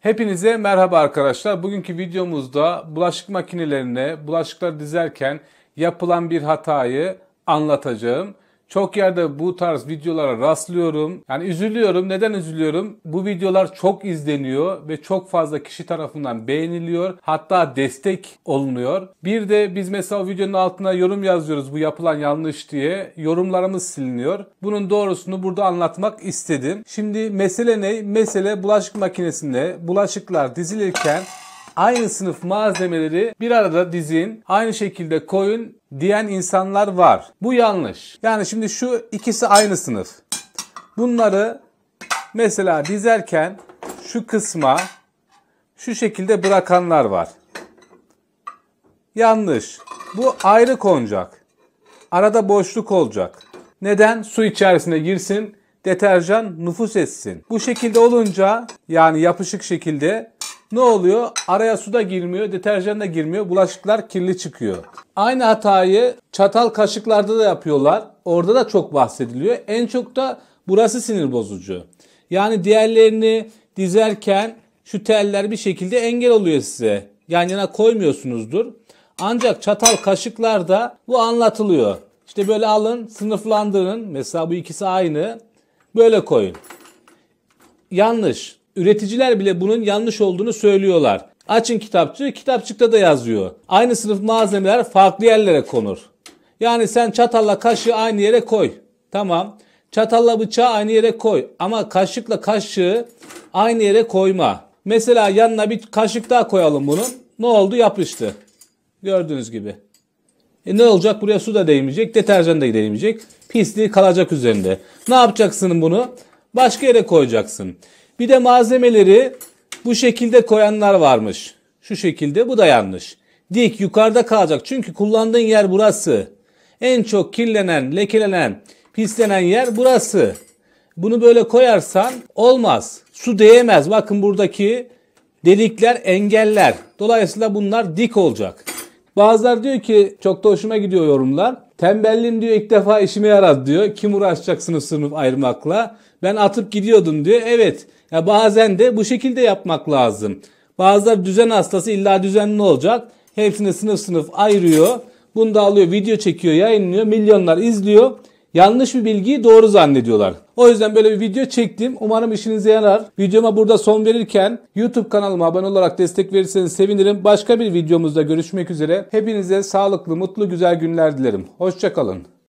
Hepinize merhaba arkadaşlar. Bugünkü videomuzda bulaşık makinelerine bulaşıkları dizerken yapılan bir hatayı anlatacağım. Çok yerde bu tarz videolara rastlıyorum. Yani üzülüyorum. Neden üzülüyorum? Bu videolar çok izleniyor ve çok fazla kişi tarafından beğeniliyor. Hatta destek olunuyor. Bir de biz mesela o videonun altına yorum yazıyoruz bu yapılan yanlış diye. Yorumlarımız siliniyor. Bunun doğrusunu burada anlatmak istedim. Şimdi mesele ne? Mesele bulaşık makinesinde bulaşıklar dizilirken aynı sınıf malzemeleri bir arada dizin, aynı şekilde koyun diyen insanlar var. Bu yanlış. Yani şimdi şu ikisi aynı sınıf. Bunları mesela dizerken şu kısma şu şekilde bırakanlar var. Yanlış. Bu ayrı konacak. Arada boşluk olacak. Neden? Su içerisine girsin, deterjan nüfus etsin. Bu şekilde olunca yani yapışık şekilde ne oluyor? Araya su da girmiyor, deterjan da girmiyor. Bulaşıklar kirli çıkıyor. Aynı hatayı çatal kaşıklarda da yapıyorlar. Orada da çok bahsediliyor. En çok da burası sinir bozucu. Yani diğerlerini dizerken şu teller bir şekilde engel oluyor size. Yan yana koymuyorsunuzdur. Ancak çatal kaşıklarda bu anlatılıyor. İşte böyle alın sınıflandırın. Mesela bu ikisi aynı. Böyle koyun. Yanlış. Üreticiler bile bunun yanlış olduğunu söylüyorlar. Açın kitapçığı, kitapçıkta da yazıyor. Aynı sınıf malzemeler farklı yerlere konur. Yani sen çatalla kaşığı aynı yere koy. Tamam. Çatalla bıçağı aynı yere koy ama kaşıkla kaşığı aynı yere koyma. Mesela yanına bir kaşık daha koyalım bunun. Ne oldu? Yapıştı. Gördüğünüz gibi. E ne olacak? Buraya su da değmeyecek, deterjan da değmeyecek. Pisliği kalacak üzerinde. Ne yapacaksın bunu? Başka yere koyacaksın. Bir de malzemeleri bu şekilde koyanlar varmış. Şu şekilde bu da yanlış. Dik yukarıda kalacak çünkü kullandığın yer burası. En çok kirlenen, lekelenen, pislenen yer burası. Bunu böyle koyarsan olmaz. Su değemez. Bakın buradaki delikler engeller. Dolayısıyla bunlar dik olacak. Bazılar diyor ki çok da hoşuma gidiyor yorumlar. Tembelliğim diyor ilk defa işime yaradı diyor. Kim uğraşacak sınıf sınıf ayırmakla? Ben atıp gidiyordum diyor. Evet ya bazen de bu şekilde yapmak lazım. Bazıları düzen hastası illa düzenli olacak. Hepsini sınıf sınıf ayırıyor. Bunu da alıyor video çekiyor yayınlıyor. Milyonlar izliyor. Yanlış bir bilgiyi doğru zannediyorlar. O yüzden böyle bir video çektim. Umarım işinize yarar. Videoma burada son verirken YouTube kanalıma abone olarak destek verirseniz sevinirim. Başka bir videomuzda görüşmek üzere. Hepinize sağlıklı, mutlu, güzel günler dilerim. Hoşçakalın.